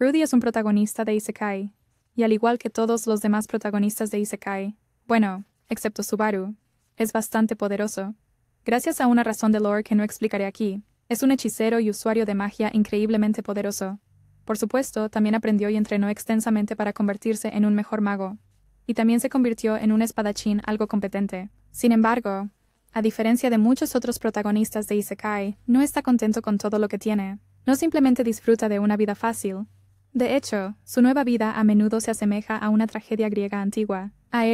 Rudy es un protagonista de Isekai, y al igual que todos los demás protagonistas de Isekai, bueno, excepto Subaru, es bastante poderoso. Gracias a una razón de lore que no explicaré aquí, es un hechicero y usuario de magia increíblemente poderoso. Por supuesto, también aprendió y entrenó extensamente para convertirse en un mejor mago. Y también se convirtió en un espadachín algo competente. Sin embargo, a diferencia de muchos otros protagonistas de Isekai, no está contento con todo lo que tiene. No simplemente disfruta de una vida fácil, de hecho, su nueva vida a menudo se asemeja a una tragedia griega antigua. A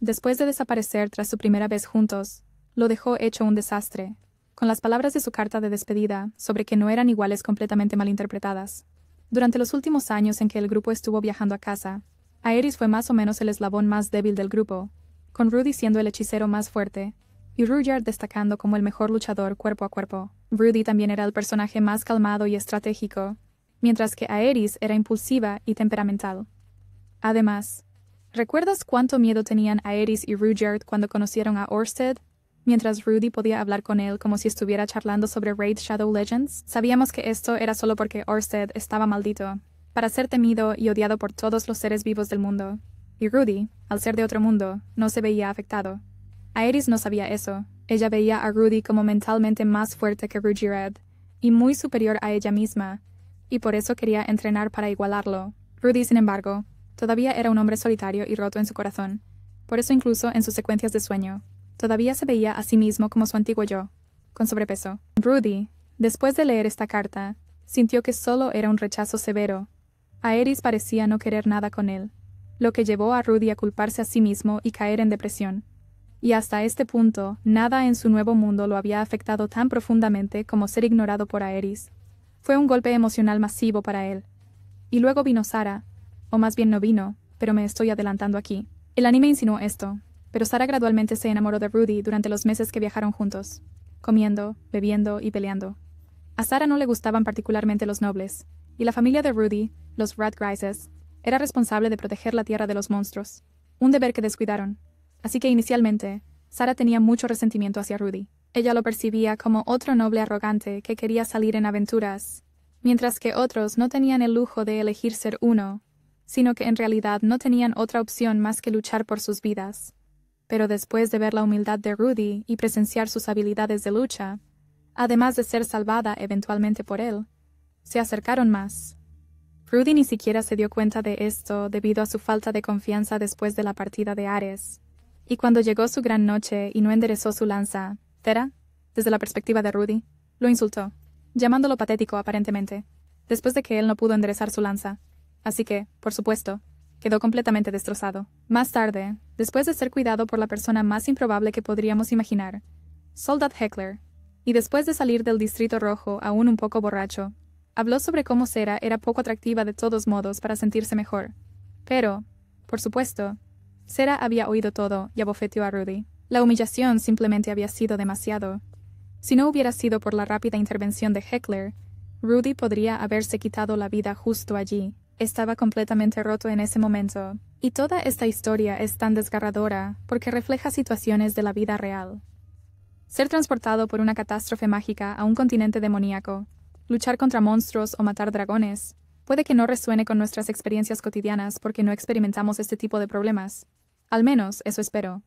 después de desaparecer tras su primera vez juntos, lo dejó hecho un desastre, con las palabras de su carta de despedida sobre que no eran iguales completamente malinterpretadas. Durante los últimos años en que el grupo estuvo viajando a casa, Aeris fue más o menos el eslabón más débil del grupo, con Rudy siendo el hechicero más fuerte, y Rudyard destacando como el mejor luchador cuerpo a cuerpo. Rudy también era el personaje más calmado y estratégico, mientras que Aeris era impulsiva y temperamental. Además, ¿recuerdas cuánto miedo tenían Aeris y Rudyard cuando conocieron a Orsted? Mientras Rudy podía hablar con él como si estuviera charlando sobre Raid Shadow Legends, sabíamos que esto era solo porque Orsted estaba maldito, para ser temido y odiado por todos los seres vivos del mundo. Y Rudy, al ser de otro mundo, no se veía afectado. Aeris no sabía eso. Ella veía a Rudy como mentalmente más fuerte que Rudy Red, y muy superior a ella misma, y por eso quería entrenar para igualarlo. Rudy, sin embargo, todavía era un hombre solitario y roto en su corazón, por eso incluso en sus secuencias de sueño, todavía se veía a sí mismo como su antiguo yo, con sobrepeso. Rudy, después de leer esta carta, sintió que solo era un rechazo severo. Eris parecía no querer nada con él, lo que llevó a Rudy a culparse a sí mismo y caer en depresión. Y hasta este punto, nada en su nuevo mundo lo había afectado tan profundamente como ser ignorado por Aeris, fue un golpe emocional masivo para él. Y luego vino Sara, o más bien no vino, pero me estoy adelantando aquí. El anime insinuó esto, pero Sara gradualmente se enamoró de Rudy durante los meses que viajaron juntos, comiendo, bebiendo y peleando. A Sara no le gustaban particularmente los nobles, y la familia de Rudy, los Grises, era responsable de proteger la tierra de los monstruos, un deber que descuidaron. Así que inicialmente, Sara tenía mucho resentimiento hacia Rudy. Ella lo percibía como otro noble arrogante que quería salir en aventuras, mientras que otros no tenían el lujo de elegir ser uno, sino que en realidad no tenían otra opción más que luchar por sus vidas. Pero después de ver la humildad de Rudy y presenciar sus habilidades de lucha, además de ser salvada eventualmente por él, se acercaron más. Rudy ni siquiera se dio cuenta de esto debido a su falta de confianza después de la partida de Ares, y cuando llegó su gran noche y no enderezó su lanza, Tera, desde la perspectiva de Rudy, lo insultó, llamándolo patético aparentemente, después de que él no pudo enderezar su lanza. Así que, por supuesto, quedó completamente destrozado. Más tarde, después de ser cuidado por la persona más improbable que podríamos imaginar, Soldat Heckler, y después de salir del Distrito Rojo aún un poco borracho, habló sobre cómo Cera era poco atractiva de todos modos para sentirse mejor. Pero, por supuesto, Sera había oído todo y abofeteó a Rudy. La humillación simplemente había sido demasiado. Si no hubiera sido por la rápida intervención de Heckler, Rudy podría haberse quitado la vida justo allí. Estaba completamente roto en ese momento. Y toda esta historia es tan desgarradora porque refleja situaciones de la vida real. Ser transportado por una catástrofe mágica a un continente demoníaco, luchar contra monstruos o matar dragones, puede que no resuene con nuestras experiencias cotidianas porque no experimentamos este tipo de problemas. Al menos, eso espero.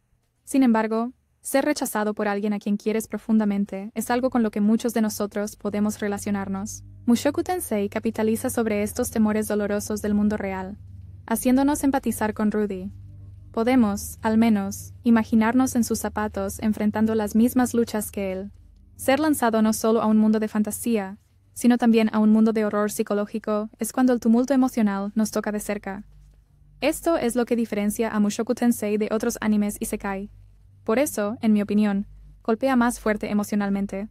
Sin embargo, ser rechazado por alguien a quien quieres profundamente es algo con lo que muchos de nosotros podemos relacionarnos. Mushoku Tensei capitaliza sobre estos temores dolorosos del mundo real, haciéndonos empatizar con Rudy. Podemos, al menos, imaginarnos en sus zapatos enfrentando las mismas luchas que él. Ser lanzado no solo a un mundo de fantasía, sino también a un mundo de horror psicológico es cuando el tumulto emocional nos toca de cerca. Esto es lo que diferencia a Mushoku Tensei de otros animes isekai, por eso, en mi opinión, golpea más fuerte emocionalmente.